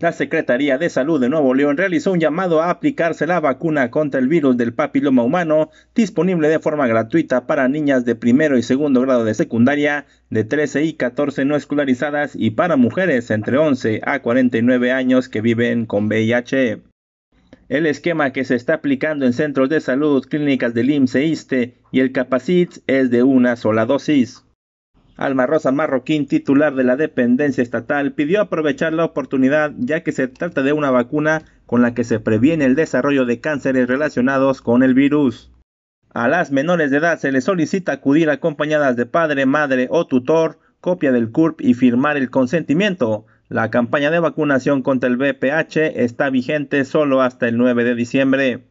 La Secretaría de Salud de Nuevo León realizó un llamado a aplicarse la vacuna contra el virus del papiloma humano, disponible de forma gratuita para niñas de primero y segundo grado de secundaria, de 13 y 14 no escolarizadas y para mujeres entre 11 a 49 años que viven con VIH. El esquema que se está aplicando en centros de salud, clínicas del IMSS ISTE e y el Capacit es de una sola dosis. Alma Rosa Marroquín, titular de la dependencia estatal, pidió aprovechar la oportunidad ya que se trata de una vacuna con la que se previene el desarrollo de cánceres relacionados con el virus. A las menores de edad se les solicita acudir acompañadas de padre, madre o tutor, copia del CURP y firmar el consentimiento. La campaña de vacunación contra el VPH está vigente solo hasta el 9 de diciembre.